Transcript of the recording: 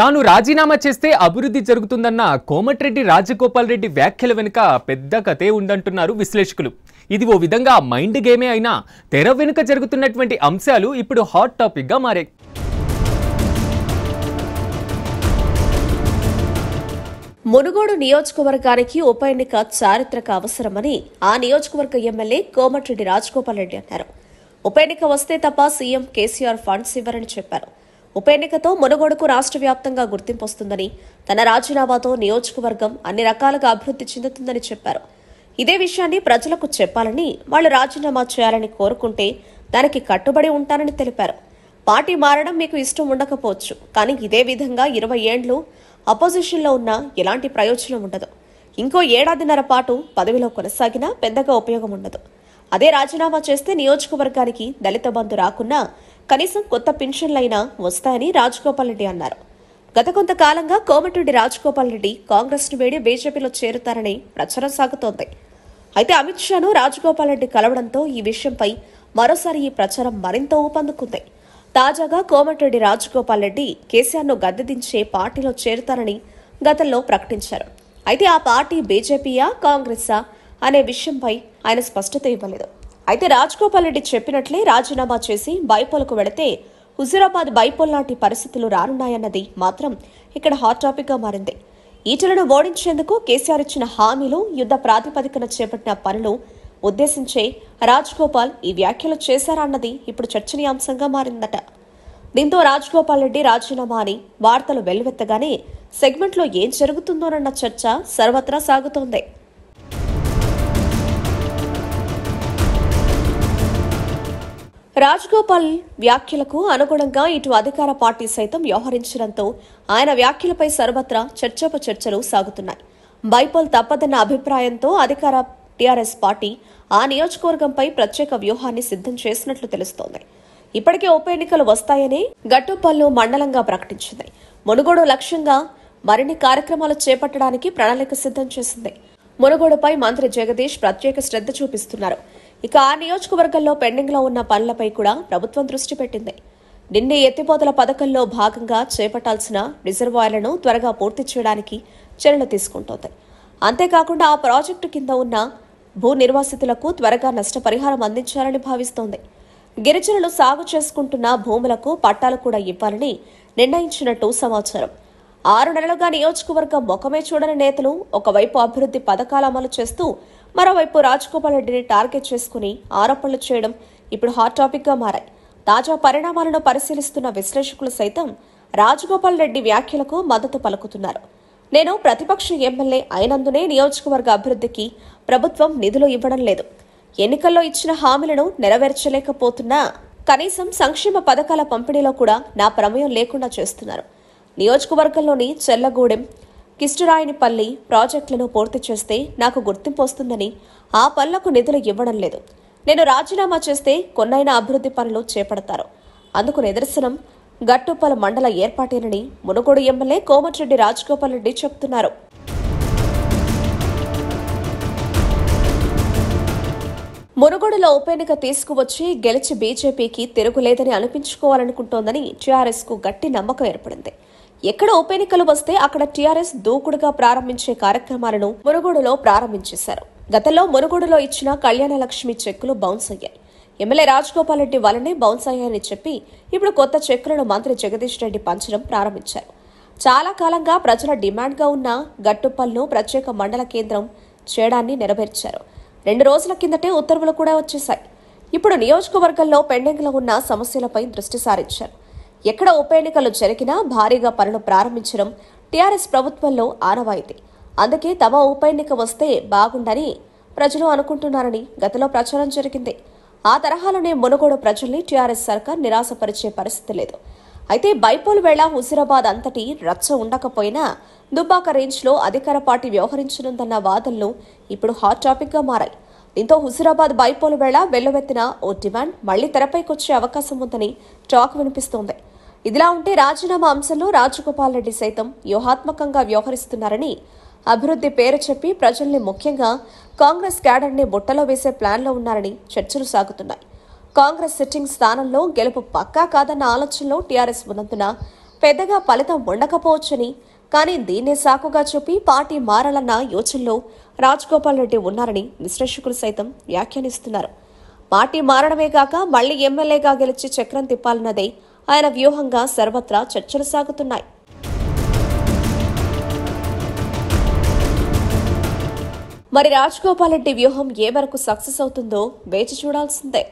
తాను రాజీనామా చేస్తే అభివృద్ధి జరుగుతుందన్న కోమటిరెడ్డి రాజగోపాల్ రెడ్డి వ్యాఖ్యల వెనుక పెద్ద కథే ఉందంటున్నారు విశ్లేషకులు ఇది ఓ విధంగా మైండ్ గేమే అయినా తెర వెనుక జరుగుతున్నటువంటి అంశాలు ఇప్పుడు హాట్ టాపిక్గా మారాయి మునుగోడు నియోజకవర్గానికి ఉప ఎన్నిక చారిత్రక అవసరమని ఆ నియోజకవర్గ ఎమ్మెల్యే కోమటిరెడ్డి రాజగోపాల్ రెడ్డి అన్నారు ఉప ఎన్నిక వస్తే తప్ప సీఎం కేసీఆర్ ఫండ్స్ ఇవ్వరని చెప్పారు ఉప ఎన్నికతో మునుగోడుకు రాష్ట్ర వ్యాప్తంగా గుర్తింపు వస్తుందని తన రాజీనామాతో నియోజకవర్గం అన్ని రకాలుగా అభివృద్ధి చెందుతుందని చెప్పారు ఇదే విషయాన్ని ప్రజలకు చెప్పాలని వాళ్ళు రాజీనామా చేయాలని కోరుకుంటే దానికి కట్టుబడి ఉంటానని తెలిపారు పార్టీ మారడం మీకు ఇష్టం ఉండకపోవచ్చు కానీ ఇదే విధంగా ఇరవై ఏండ్లు అపోజిషన్లో ఉన్నా ఎలాంటి ప్రయోజనం ఉండదు ఇంకో ఏడాదిన్నర పాటు పదవిలో కొనసాగినా పెద్దగా ఉపయోగం ఉండదు అదే రాజీనామా చేస్తే నియోజకవర్గానికి దళిత బంధు రాకున్నా కనీసం కొత్త పెన్షన్లైనా వస్తాయని రాజగోపాల్ రెడ్డి అన్నారు గత కొంతకాలంగా కోమటిరెడ్డి రాజగోపాల్ రెడ్డి ను వేడి బీజేపీలో చేరుతారని ప్రచారం సాగుతోంది అయితే అమిత్ షాను రాజగోపాల్ రెడ్డి కలవడంతో ఈ విషయంపై మరోసారి ఈ ప్రచారం మరింత ఊపందుకుంది తాజాగా కోమటిరెడ్డి రాజగోపాల్ రెడ్డి కేసీఆర్ను దించే పార్టీలో చేరుతారని గతంలో ప్రకటించారు అయితే ఆ పార్టీ బీజేపీయా కాంగ్రెసా అనే విషయంపై ఆయన స్పష్టత ఇవ్వలేదు అయితే రాజ్గోపాల్ రెడ్డి చెప్పినట్లే రాజీనామా చేసి బైపోలకు వెళితే హుజూరాబాద్ బైపోల్ లాంటి పరిస్థితులు రానున్నాయన్నది మాత్రం ఇక్కడ హాట్ టాపిక్గా మారింది ఈటలను ఓడించేందుకు కేసీఆర్ ఇచ్చిన హామీలు యుద్ధ ప్రాతిపదికన చేపట్టిన పనులు ఉద్దేశించే రాజ్గోపాల్ ఈ వ్యాఖ్యలు చేశారా అన్నది ఇప్పుడు చర్చనీయాంశంగా మారిందట దీంతో రాజ్గోపాల్ రెడ్డి రాజీనామా అని వార్తలు వెల్లువెత్తగానే సెగ్మెంట్లో ఏం జరుగుతుందోనన్న చర్చ సర్వత్రా సాగుతోంది రాజగోపాల్ వ్యాఖ్యలకు అనుగుణంగా ఇటు అధికార పార్టీ సైతం వ్యవహరించడంతో ఆయన వ్యాఖ్యలపై సర్వత్రా చర్చలు సాగుతున్నాయి బైపోల్ తప్పదన్న అభిప్రాయంతో అధికార టీఆర్ఎస్ పార్టీ ఆ నియోజకవర్గంపై ప్రత్యేక వ్యూహాన్ని సిద్ధం చేసినట్లు తెలుస్తోంది ఇప్పటికే ఉప ఎన్నికలు వస్తాయని గట్టుపల్లు మండలంగా ప్రకటించింది మునుగోడు లక్ష్యంగా మరిన్ని కార్యక్రమాలు చేపట్టడానికి ప్రణాళిక సిద్ధం చేసింది మునుగోడుపై మంత్రి జగదీష్ ప్రత్యేక శ్రద్ధ చూపిస్తున్నారు ఇక ఆ నియోజకవర్గంలో పెండింగ్లో ఉన్న పనులపై కూడా ప్రభుత్వం దృష్టి పెట్టింది నిన్న ఎత్తిపోతల పథకంలో భాగంగా చేపట్టాల్సిన రిజర్వాయర్లను త్వరగా పూర్తి చేయడానికి చర్యలు తీసుకుంటోంది అంతేకాకుండా ఆ ప్రాజెక్టు కింద ఉన్న భూ నిర్వాసితులకు త్వరగా నష్టపరిహారం అందించాలని భావిస్తోంది గిరిజనులు సాగు చేసుకుంటున్న భూములకు పట్టాలు కూడా ఇవ్వాలని నిర్ణయించినట్టు సమాచారం ఆరు నెలలుగా నియోజకవర్గం ముఖమే చూడని నేతలు ఒకవైపు అభివృద్ధి పథకాలు అమలు చేస్తూ మరోవైపు రాజ్గోపాల్ రెడ్డిని టార్గెట్ చేసుకుని ఆరోపణలు చేయడం ఇప్పుడు హాట్ టాపిక్గా మారాయి తాజా పరిణామాలను పరిశీలిస్తున్న విశ్లేషకులు సైతం రాజగోపాల్ రెడ్డి వ్యాఖ్యలకు మద్దతు పలుకుతున్నారు నేను ప్రతిపక్ష ఎమ్మెల్యే అయినందునే నియోజకవర్గ అభివృద్ధికి ప్రభుత్వం నిధులు ఇవ్వడం లేదు ఎన్నికల్లో ఇచ్చిన హామీలను నెరవేర్చలేకపోతున్నా కనీసం సంక్షేమ పథకాల పంపిణీలో కూడా నా ప్రమేయం లేకుండా చేస్తున్నారు నియోజకవర్గంలోని చెల్లగూడెం కిష్టరాయనిపల్లి ప్రాజెక్టులను పూర్తి చేస్తే నాకు గుర్తింపు వస్తుందని ఆ పనులకు నిధులు ఇవ్వడం లేదు నేను రాజీనామా చేస్తే కొన్నైన అభివృద్ధి పనులు చేపడతారు అందుకు నిదర్శనం గట్టుపల మండల ఏర్పాటేనని మునుగోడు ఎమ్మెల్యే కోమటిరెడ్డి రాజగోపాల్ రెడ్డి చెప్తున్నారు మునుగోడులో ఉప ఎన్నిక తీసుకువచ్చి గెలిచి బీజేపీకి తిరుగులేదని అనిపించుకోవాలనుకుంటోందని కు గట్టి నమ్మకం ఏర్పడింది ఎక్కడ ఉప ఎన్నికలు వస్తే అక్కడ టీఆర్ఎస్ దూకుడుగా ప్రారంభించే కార్యక్రమాలను మునుగోడులో ప్రారంభించేశారు గతంలో మునుగోడులో ఇచ్చిన కళ్యాణలక్ష్మి చెక్కులు బౌన్స్ అయ్యాయి ఎమ్మెల్యే రాజగోపాల్ రెడ్డి వలనే బౌన్స్ అయ్యాయని చెప్పి ఇప్పుడు కొత్త చెక్కులను మంత్రి జగదీష్ రెడ్డి పంచడం ప్రారంభించారు చాలా కాలంగా ప్రజల డిమాండ్గా ఉన్న గట్టుపల్ను ప్రత్యేక మండల కేంద్రం చేయడాన్ని నెరవేర్చారు రెండు రోజుల కిందటే ఉత్తర్వులు కూడా వచ్చేశాయి ఇప్పుడు నియోజకవర్గంలో పెండింగ్లో ఉన్న సమస్యలపై దృష్టి సారించారు ఎక్కడ ఉప ఎన్నికలు జరిగినా భారీగా పనులు ప్రారంభించడం టీఆర్ఎస్ ప్రభుత్వంలో ఆనవాయితీ అందుకే తమ ఉప ఎన్నిక వస్తే బాగుండని ప్రజలు అనుకుంటున్నారని గతంలో ప్రచారం జరిగింది ఆ తరహాలోనే మునుగోడు ప్రజల్ని టీఆర్ఎస్ సర్కార్ నిరాశపరిచే పరిస్థితి లేదు అయితే బైపోల్ వేళ హుజురాబాద్ అంతటి రచ్చ ఉండకపోయినా దుబ్బాక రేంజ్లో అధికార పార్టీ వ్యవహరించనుందన్న వాదనలు ఇప్పుడు హాట్ టాపిక్గా మారాయి దీంతో హుజురాబాద్ బైపోల్ వేళ వెల్లువెత్తిన ఓ డిమాండ్ మళ్లీ తెరపైకొచ్చే అవకాశం ఉందని టాక్ వినిపిస్తోంది ఇదిలా ఉంటే రాజీనామా అంశంలో రాజగోపాల్ రెడ్డి సైతం వ్యూహాత్మకంగా వ్యవహరిస్తున్నారని అభివృద్ధి పేరు చెప్పి ప్రజల్ని ముఖ్యంగా కాంగ్రెస్ క్యాడర్ని బుట్టలో వేసే ప్లాన్లో ఉన్నారని చర్చలు సాగుతున్నాయి కాంగ్రెస్ సిట్టింగ్ స్థానంలో గెలుపు పక్కా కాదన్న ఆలోచనలో టీఆర్ఎస్ ఉన్నందున పెద్దగా ఫలితం ఉండకపోవచ్చని కానీ దీన్నే సాకుగా చెప్పి పార్టీ మారాలన్న యోచనలో రాజగోపాల్ రెడ్డి ఉన్నారని విశ్లేషకులు సైతం వ్యాఖ్యానిస్తున్నారు పార్టీ మారడమే కాక మళ్లీ ఎమ్మెల్యేగా గెలిచి చక్రం తిప్పాలన్నదే ఆయన వ్యూహంగా సర్వత్రా చర్చలు సాగుతున్నాయి మరి రాజగోపాల్ రెడ్డి వ్యూహం ఏ వరకు సక్సెస్ అవుతుందో వేచి చూడాల్సిందే